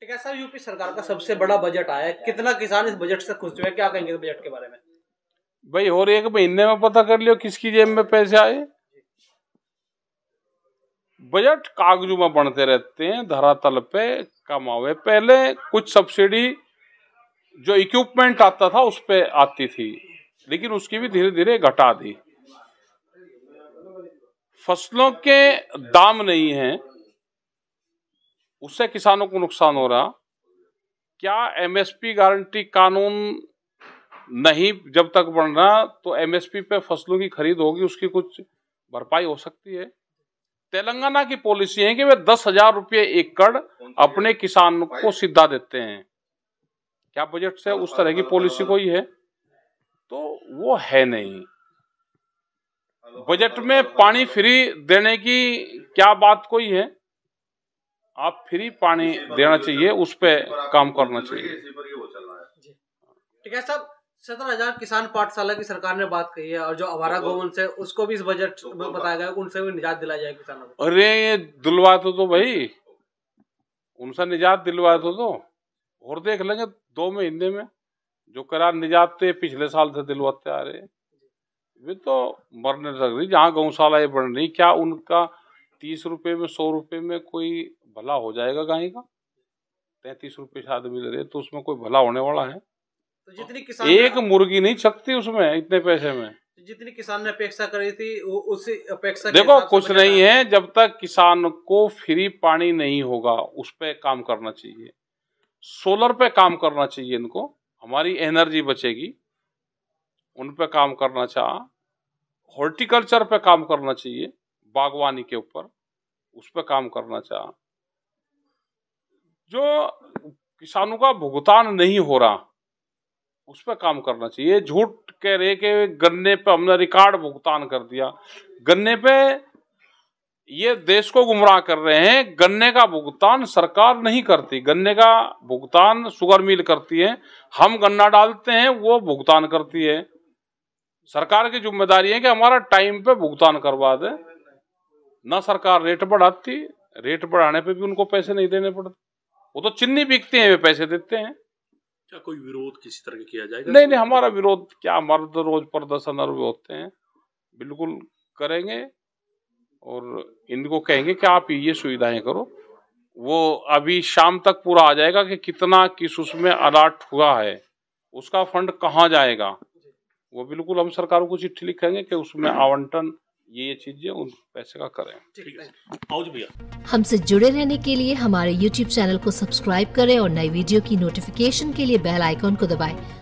ठीक है sir UP सरकार का सबसे बड़ा बजट आया है कितना किसान इस बजट से खुश हुए क्या कहेंगे बजट के बारे में भाई और एक महीने में पता कर लियो किसकी जेब में पैसे आए बजट कागजू में बनते रहते हैं धरातल पे कम आवे पहले कुछ सब्सिडी जो इक्विपमेंट आता था उस पर आती थी लेकिन उसकी भी धीरे धीरे घटा दी फसलों के दाम नहीं हैं उससे किसानों को नुकसान हो रहा क्या एमएसपी गारंटी कानून नहीं जब तक बन रहा तो एमएसपी पे फसलों की खरीद होगी उसकी कुछ भरपाई हो सकती है तेलंगाना की पॉलिसी है कि वे दस हजार रुपये एकड़ अपने किसान को सीधा देते हैं क्या बजट से उस तरह की पॉलिसी कोई है तो वो है नहीं बजट में पानी फ्री देने की क्या बात कोई है आप फ्री पानी देना चाहिए उस पर काम करना चाहिए ठीक है सब सत्रह हजार किसान पाठशाला की सरकार ने बात कही है और जो अवारा गोवंश है उसको भी इस बजट तो- में तो- बताया गया उनसे भी निजात दिलाई जाए किसानों को अरे ये दिलवा दो तो भाई उनसे निजात दिलवा दो तो और देख लेंगे दो महीने में जो करार निजात थे तो पिछले साल से दिलवाते आ रहे वे तो मरने लग रही जहाँ गौशालाएं बन रही क्या उनका तीस रुपए में सौ रुपए में कोई भला हो जाएगा गाय का तैतीस रुपये शायद मिल रहे तो उसमें कोई भला होने वाला है तो जितनी किसान एक मुर्गी नहीं छकती उसमें इतने पैसे में तो जितनी किसान ने अपेक्षा करी थी उसी अपेक्षा देखो कुछ नहीं है जब तक किसान को फ्री पानी नहीं होगा उस पर काम करना चाहिए सोलर पे काम करना चाहिए इनको हमारी एनर्जी बचेगी उन पे काम करना चाह हॉर्टिकल्चर पे काम करना चाहिए बागवानी के ऊपर उस पर काम करना चाह जो किसानों का भुगतान नहीं हो रहा उस पर काम करना चाहिए झूठ कह रहे कि गन्ने पे हमने रिकॉर्ड भुगतान कर दिया गन्ने पे ये देश को गुमराह कर रहे हैं गन्ने का भुगतान सरकार नहीं करती गन्ने का भुगतान सुगर मिल करती है हम गन्ना डालते हैं वो भुगतान करती है सरकार की जिम्मेदारी है कि हमारा टाइम पे भुगतान करवा दे ना सरकार रेट बढ़ाती रेट बढ़ाने पे भी उनको पैसे नहीं देने पड़ते वो तो चिन्नी बिकते हैं वे पैसे देते हैं क्या कोई विरोध किसी तरह किया जाएगा नहीं नहीं हमारा विरोध क्या मर्द तो रोज प्रदर्शन और होते हैं बिल्कुल करेंगे और इनको कहेंगे कि आप ये सुविधाएं करो वो अभी शाम तक पूरा आ जाएगा कि कितना किस उसमें अलर्ट हुआ है उसका फंड कहाँ जाएगा वो बिल्कुल हम सरकारों को चिट्ठी लिखेंगे कि उसमें आवंटन ये ये चीजें उन पैसे का करें ठीक है भैया हमसे जुड़े रहने के लिए हमारे YouTube चैनल को सब्सक्राइब करें और नई वीडियो की नोटिफिकेशन के लिए बेल आइकॉन को दबाएं।